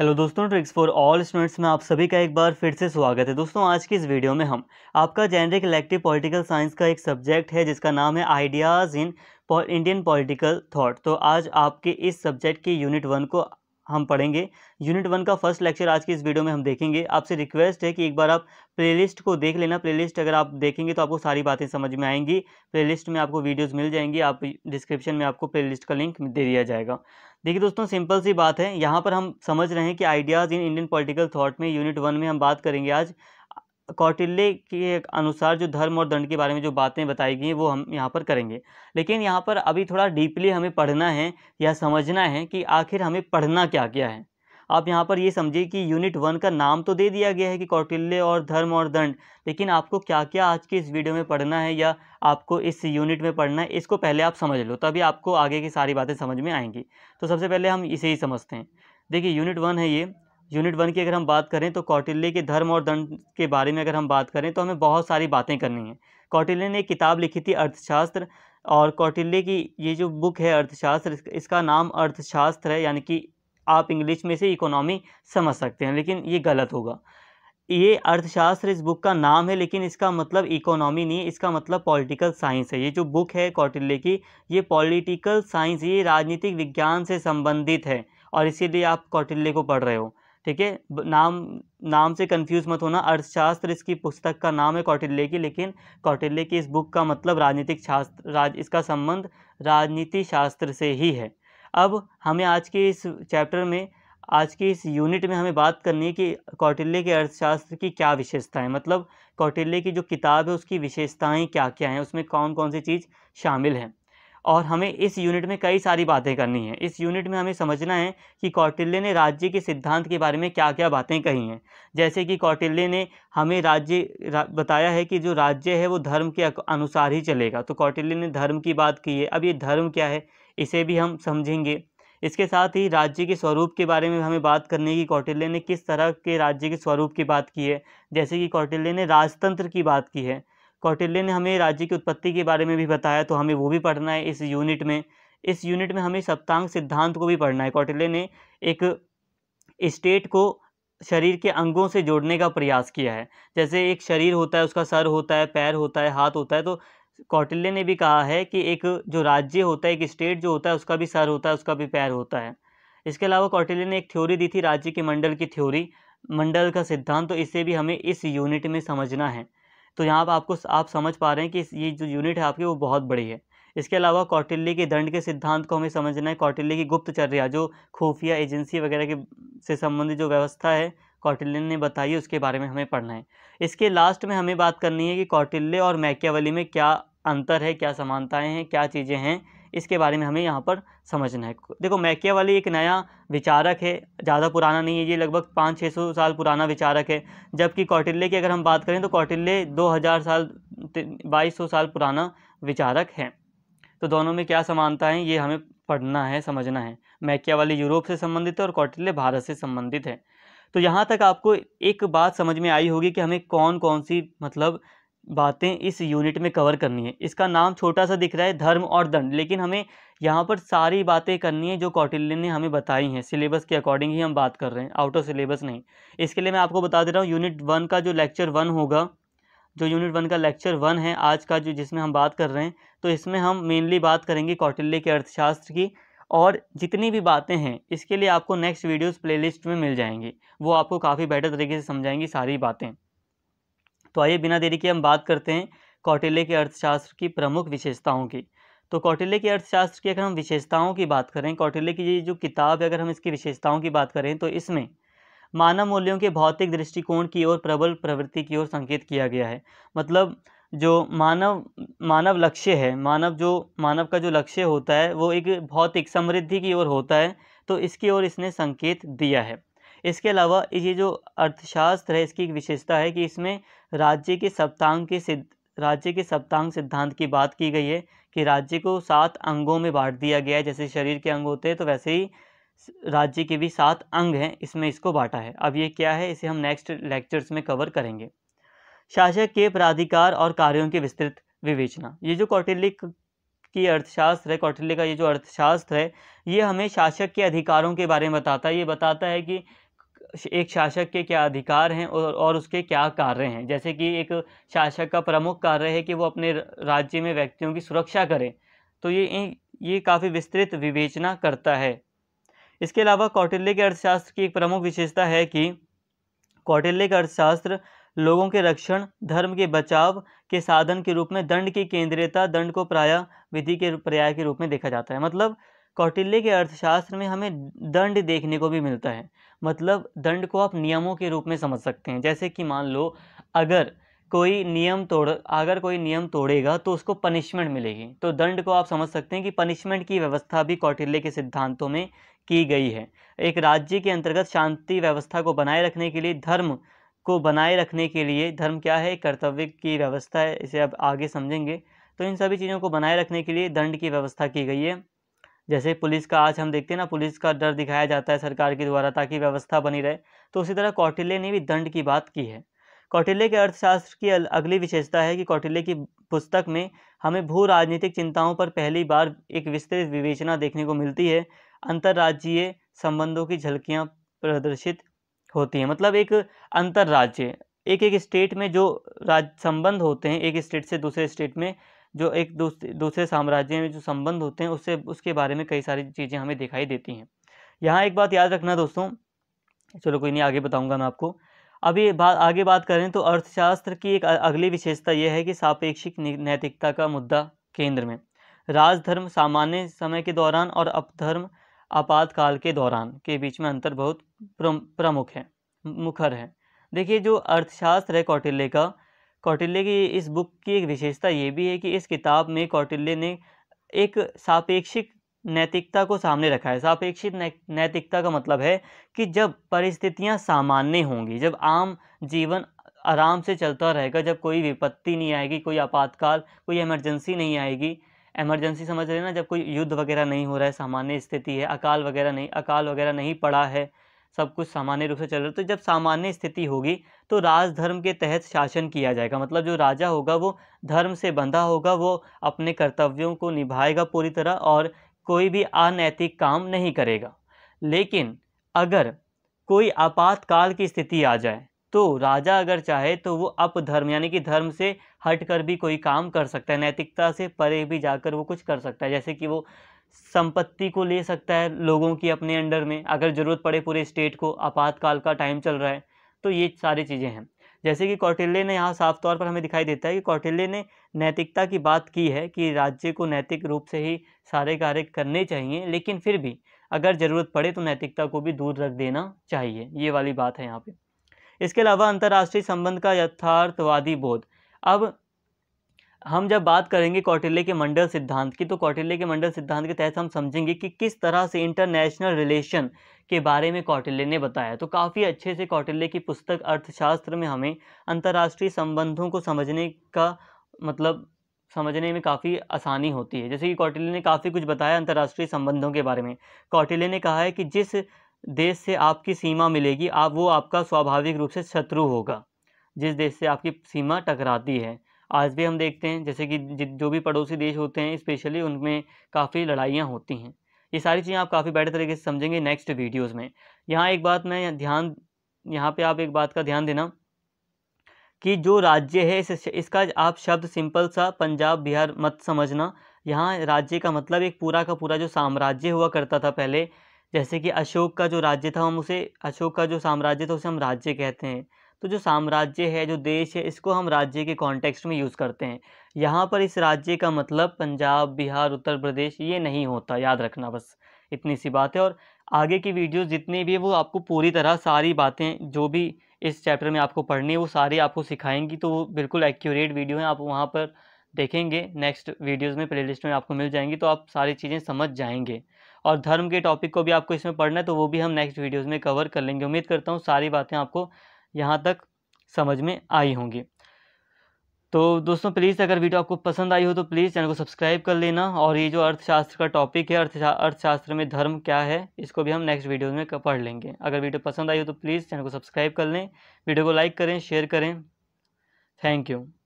hello दोस्तों tricks for all students में आप सभी का एक बार फिर से स्वागत है दोस्तों आज की इस वीडियो में हम आपका जेनरिक इलेक्टिव पॉलिटिकल साइंस का एक सब्जेक्ट है जिसका नाम है ideas in Indian political thought तो आज आपके इस सब्जेक्ट की यूनिट वन को हम पढ़ेंगे यूनिट वन का फर्स्ट लेक्चर आज की इस वीडियो में हम देखेंगे आपसे रिक्वेस्ट है कि एक बार आप प्लेलिस्ट को देख लेना प्लेलिस्ट अगर आप देखेंगे तो आपको सारी बातें समझ में आएंगी प्लेलिस्ट में आपको वीडियोस मिल जाएंगी आप डिस्क्रिप्शन में आपको प्लेलिस्ट का लिंक दे दिया जाएगा देखिए दोस्तों सिंपल सी बात है यहाँ पर हम समझ रहे हैं कि ideas in Indian political thought में यूनिट वन में हम बात करेंगे आज कौटिल्य के अनुसार जो धर्म और दंड के बारे में जो बातें बताई गई हैं वो हम यहाँ पर करेंगे लेकिन यहाँ पर अभी थोड़ा डीपली हमें पढ़ना है या समझना है कि आखिर हमें पढ़ना क्या क्या है आप यहाँ पर ये समझिए कि यूनिट वन का नाम तो दे दिया गया है कि कौटिल्य और धर्म और दंड लेकिन आपको क्या क्या आज की इस वीडियो में पढ़ना है या आपको इस यूनिट में पढ़ना है इसको पहले आप समझ लो तभी आपको आगे की सारी बातें समझ में आएंगी तो सबसे पहले हम इसे ही समझते हैं देखिए यूनिट वन है ये यूनिट वन की अगर हम बात करें तो कौटिल्य के धर्म और दंड के बारे में अगर हम बात करें तो हमें बहुत सारी बातें करनी है कौटिल्य ने एक किताब लिखी थी अर्थशास्त्र और कौटिल्य की ये जो बुक है अर्थशास्त्र इसका नाम अर्थशास्त्र है यानी कि आप इंग्लिश में से इकोनॉमी समझ सकते हैं लेकिन ये गलत होगा ये अर्थशास्त्र इस बुक का नाम है लेकिन इसका मतलब इकोनॉमी नहीं है इसका मतलब पॉलिटिकल साइंस है ये जो बुक है कौटिल्य की ये पॉलिटिकल साइंस ये राजनीतिक विज्ञान से संबंधित है और इसीलिए आप कौटिल्य को पढ़ रहे हो ठीक है नाम नाम से कंफ्यूज मत होना अर्थशास्त्र इसकी पुस्तक का नाम है कौटिल्य की लेकिन कौटिल्य की इस बुक का मतलब राजनीतिक शास्त्र राज इसका संबंध राजनीति शास्त्र से ही है अब हमें आज के इस चैप्टर में आज की इस यूनिट में हमें बात करनी है कि कौटिल्य के अर्थशास्त्र की क्या विशेषताएं मतलब कौटिल्य की जो किताब है उसकी विशेषताएं क्या क्या हैं उसमें कौन कौन सी चीज़ शामिल हैं और हमें इस यूनिट में कई सारी बातें करनी है इस यूनिट में हमें समझना है कि कौटिल्य ने राज्य के सिद्धांत के बारे में क्या क्या बातें कही हैं जैसे कि कौटिल्य ने हमें राज्य रा, बताया है कि जो राज्य है वो धर्म के अनुसार ही चलेगा तो कौटिल्य ने धर्म की बात की है अब ये धर्म क्या है इसे भी हम समझेंगे इसके साथ ही राज्य के स्वरूप के बारे में हमें बात करने की कौटिल्य ने किस तरह के राज्य के स्वरूप की बात की है जैसे कि कौटिल्य ने राजतंत्र की बात की है कौटिल्य ने हमें राज्य की उत्पत्ति के बारे में भी बताया तो हमें वो भी पढ़ना है इस यूनिट में इस यूनिट में हमें सप्तांग सिद्धांत को भी पढ़ना है कौटिल्य ने एक स्टेट को शरीर के अंगों से जोड़ने का प्रयास किया है जैसे एक शरीर होता है उसका सर होता है पैर होता है हाथ होता है तो कौटिल्य ने भी कहा है कि एक जो राज्य होता है एक स्टेट जो होता है उसका भी सर होता है उसका भी पैर होता है इसके अलावा कौटिल्य ने एक थ्योरी दी थी राज्य के मंडल की थ्योरी मंडल का सिद्धांत तो इसे भी हमें इस यूनिट में समझना है तो यहाँ पर आपको आप समझ पा रहे हैं कि ये जो यूनिट है आपकी वो बहुत बड़ी है इसके अलावा कौटिल्य के दंड के सिद्धांत को हमें समझना है कौटिल्य की गुप्तचर्या जो खुफिया एजेंसी वगैरह के से संबंधित जो व्यवस्था है कौटिल्य ने बताई उसके बारे में हमें पढ़ना है इसके लास्ट में हमें बात करनी है कि कौटिल्य और मैकियावली में क्या अंतर है क्या समानताएं हैं क्या चीज़ें हैं इसके बारे में हमें यहाँ पर समझना है देखो मैकिया वाली एक नया विचारक है ज़्यादा पुराना नहीं है ये लगभग पाँच छः सौ साल पुराना विचारक है जबकि कौटिल्य की अगर हम बात करें तो कौटिल्य दो हज़ार साल बाईस सौ साल पुराना विचारक है तो दोनों में क्या समानता है ये हमें पढ़ना है समझना है मैकिया वाली यूरोप से संबंधित है और कौटिल्य भारत से संबंधित है तो यहाँ तक आपको एक बात समझ में आई होगी कि हमें कौन कौन सी मतलब बातें इस यूनिट में कवर करनी है इसका नाम छोटा सा दिख रहा है धर्म और दंड लेकिन हमें यहाँ पर सारी बातें करनी है जो कौटिल्य ने हमें बताई हैं सिलेबस के अकॉर्डिंग ही हम बात कर रहे हैं आउट ऑफ सिलेबस नहीं इसके लिए मैं आपको बता दे रहा हूँ यूनिट वन का जो लेक्चर वन होगा जो यूनिट वन का लेक्चर वन है आज का जो जिसमें हम बात कर रहे हैं तो इसमें हम मेनली बात करेंगे कौटिल्य के अर्थशास्त्र की और जितनी भी बातें हैं इसके लिए आपको नेक्स्ट वीडियोस प्लेलिस्ट में मिल जाएंगी वो आपको काफ़ी बेटर तरीके से समझाएंगी सारी बातें तो आइए बिना देरी के हम बात करते हैं कौटिल्य के अर्थशास्त्र की प्रमुख विशेषताओं की तो कौटिल्य के अर्थशास्त्र की अगर हम विशेषताओं की बात करें कौटिल्य की जो किताब है अगर हम इसकी विशेषताओं की बात करें तो इसमें मानव मूल्यों के भौतिक दृष्टिकोण की ओर प्रबल प्रवृत्ति की ओर संकेत किया गया है मतलब जो मानव मानव लक्ष्य है मानव जो मानव का जो लक्ष्य होता है वो एक भौतिक समृद्धि की ओर होता है तो इसकी ओर इसने संकेत दिया है इसके अलावा ये जो अर्थशास्त्र है इसकी एक विशेषता है कि इसमें राज्य के सप्तांग के सिद्ध राज्य के सप्तांग सिद्धांत की बात की गई है कि राज्य को सात अंगों में बांट दिया गया है जैसे शरीर के अंग होते हैं तो वैसे ही राज्य के भी सात अंग हैं इसमें इसको बांटा है अब ये क्या है इसे हम नेक्स्ट लेक्चर्स में कवर करेंगे शासक के प्राधिकार और कार्यों की विस्तृत विवेचना ये जो कौटिल्य की अर्थशास्त्र है कौटिल्य का ये जो अर्थशास्त्र है ये हमें शासक के अधिकारों के बारे में बताता है ये बताता है कि एक शासक के क्या अधिकार हैं और, और उसके क्या कार्य हैं जैसे कि एक शासक का प्रमुख कार्य है कि वो अपने राज्य में व्यक्तियों की सुरक्षा करें तो ये ये काफ़ी विस्तृत विवेचना करता है इसके अलावा कौटिल्य के अर्थशास्त्र की एक प्रमुख विशेषता है कि कौटिल्य का अर्थशास्त्र लोगों के रक्षण धर्म के बचाव के साधन के रूप में दंड की केंद्रीयता दंड को प्राय विधि के पर्याय के रूप में देखा जाता है मतलब कौटिल्य के अर्थशास्त्र में हमें दंड देखने को भी मिलता है मतलब दंड को आप नियमों के रूप में समझ सकते हैं जैसे कि मान लो अगर कोई नियम तोड़ अगर कोई नियम तोड़ेगा तो उसको पनिशमेंट मिलेगी तो दंड को आप समझ सकते हैं कि पनिशमेंट की व्यवस्था भी कौटिल्य के सिद्धांतों में की गई है एक राज्य के अंतर्गत शांति व्यवस्था को बनाए रखने के लिए धर्म को बनाए रखने के लिए धर्म क्या है कर्तव्य की व्यवस्था है इसे अब आगे समझेंगे तो इन सभी चीज़ों को बनाए रखने के लिए दंड की व्यवस्था की गई है जैसे पुलिस का आज हम देखते हैं ना पुलिस का डर दिखाया जाता है सरकार के द्वारा ताकि व्यवस्था बनी रहे तो उसी तरह कौटिल्य ने भी दंड की बात की है कौटिल्य के अर्थशास्त्र की अगली विशेषता है कि कौटिल्य की पुस्तक में हमें भू राजनीतिक चिंताओं पर पहली बार एक विस्तृत विवेचना देखने को मिलती है अंतर्राज्यीय संबंधों की झलकियाँ प्रदर्शित होती हैं मतलब एक अंतर्राज्य एक एक स्टेट में जो राज संबंध होते हैं एक स्टेट से दूसरे स्टेट में जो एक दूसरे दूसरे साम्राज्य में जो संबंध होते हैं उससे उसके बारे में कई सारी चीज़ें हमें दिखाई देती हैं यहाँ एक बात याद रखना दोस्तों चलो कोई नहीं आगे बताऊँगा मैं आपको अभी बात आगे बात करें तो अर्थशास्त्र की एक अगली विशेषता यह है कि सापेक्षिक नैतिकता का मुद्दा केंद्र में राजधर्म सामान्य समय के दौरान और अपधर्म आपातकाल के दौरान के बीच में अंतर बहुत प्रमुख है मुखर है देखिए जो अर्थशास्त्र है कौटिल्य का कौटिल्य की इस बुक की एक विशेषता ये भी है कि इस किताब में कौटिल्य ने एक सापेक्षिक नैतिकता को सामने रखा है सापेक्षिक नैतिकता का मतलब है कि जब परिस्थितियां सामान्य होंगी जब आम जीवन आराम से चलता रहेगा जब कोई विपत्ति नहीं आएगी कोई आपातकाल कोई इमरजेंसी नहीं आएगी इमरजेंसी समझ रहे ना जब कोई युद्ध वगैरह नहीं हो रहा है सामान्य स्थिति है अकाल वगैरह नहीं अकाल वगैरह नहीं पड़ा है सब कुछ सामान्य रूप से चल रहा है तो जब सामान्य स्थिति होगी तो राजधर्म के तहत शासन किया जाएगा मतलब जो राजा होगा वो धर्म से बंधा होगा वो अपने कर्तव्यों को निभाएगा पूरी तरह और कोई भी अनैतिक काम नहीं करेगा लेकिन अगर कोई आपातकाल की स्थिति आ जाए तो राजा अगर चाहे तो वो अपधर्म यानी कि धर्म से हट कर भी कोई काम कर सकता है नैतिकता से परे भी जाकर वो कुछ कर सकता है जैसे कि वो संपत्ति को ले सकता है लोगों की अपने अंडर में अगर ज़रूरत पड़े पूरे स्टेट को आपातकाल का टाइम चल रहा है तो ये सारी चीज़ें हैं जैसे कि कौटिल्य ने यहाँ साफ तौर पर हमें दिखाई देता है कि कौटिल्य ने नैतिकता की बात की है कि राज्य को नैतिक रूप से ही सारे कार्य करने चाहिए लेकिन फिर भी अगर ज़रूरत पड़े तो नैतिकता को भी दूर रख देना चाहिए ये वाली बात है यहाँ पे इसके अलावा अंतर्राष्ट्रीय संबंध का यथार्थवादी बोध अब हम जब बात करेंगे कौटिल्य के मंडल सिद्धांत की तो कौटिल्य के मंडल सिद्धांत के तहत हम समझेंगे कि किस तरह से इंटरनेशनल रिलेशन के बारे में कौटिल्य ने बताया तो काफ़ी अच्छे से कौटिल्य की पुस्तक अर्थशास्त्र में हमें अंतर्राष्ट्रीय संबंधों को समझने का मतलब समझने में काफ़ी आसानी होती है जैसे कि कौटिल्य ने काफ़ी कुछ बताया अंतर्राष्ट्रीय संबंधों के बारे में कौटिल्य ने कहा है कि जिस देश से आपकी सीमा मिलेगी आप वो आपका स्वाभाविक रूप से शत्रु होगा जिस देश से आपकी सीमा टकराती है आज भी हम देखते हैं जैसे कि जो भी पड़ोसी देश होते हैं स्पेशली उनमें काफ़ी लड़ाइयाँ होती हैं ये सारी चीज़ें आप काफ़ी बेटर तरीके से समझेंगे नेक्स्ट वीडियोज़ में यहाँ एक बात मैं ध्यान यहाँ पर आप एक बात का ध्यान देना कि जो राज्य है इस, इसका आप शब्द सिंपल सा पंजाब बिहार मत समझना यहाँ राज्य का मतलब एक पूरा का पूरा जो साम्राज्य हुआ करता था पहले जैसे कि अशोक का जो राज्य था हम उसे अशोक का जो साम्राज्य था उसे हम राज्य कहते हैं तो जो साम्राज्य है जो देश है इसको हम राज्य के कॉन्टेक्स्ट में यूज़ करते हैं यहाँ पर इस राज्य का मतलब पंजाब बिहार उत्तर प्रदेश ये नहीं होता याद रखना बस इतनी सी बात है और आगे की वीडियो जितनी भी है वो आपको पूरी तरह सारी बातें जो भी इस चैप्टर में आपको पढ़नी है वो सारी आपको सिखाएंगी तो वो बिल्कुल एक्यूरेट वीडियो है आप वहाँ पर देखेंगे नेक्स्ट वीडियोस में प्लेलिस्ट में आपको मिल जाएंगी तो आप सारी चीज़ें समझ जाएंगे और धर्म के टॉपिक को भी आपको इसमें पढ़ना है तो वो भी हम नेक्स्ट वीडियोज़ में कवर कर लेंगे उम्मीद करता हूँ सारी बातें आपको यहाँ तक समझ में आई होंगी तो दोस्तों प्लीज़ अगर वीडियो आपको पसंद आई हो तो प्लीज़ चैनल को सब्सक्राइब कर लेना और ये जो अर्थशास्त्र का टॉपिक है अर्थशास्त्र में धर्म क्या है इसको भी हम नेक्स्ट वीडियो में पढ़ लेंगे अगर वीडियो पसंद आई हो तो प्लीज़ चैनल को सब्सक्राइब कर लें वीडियो को लाइक करें शेयर करें थैंक यू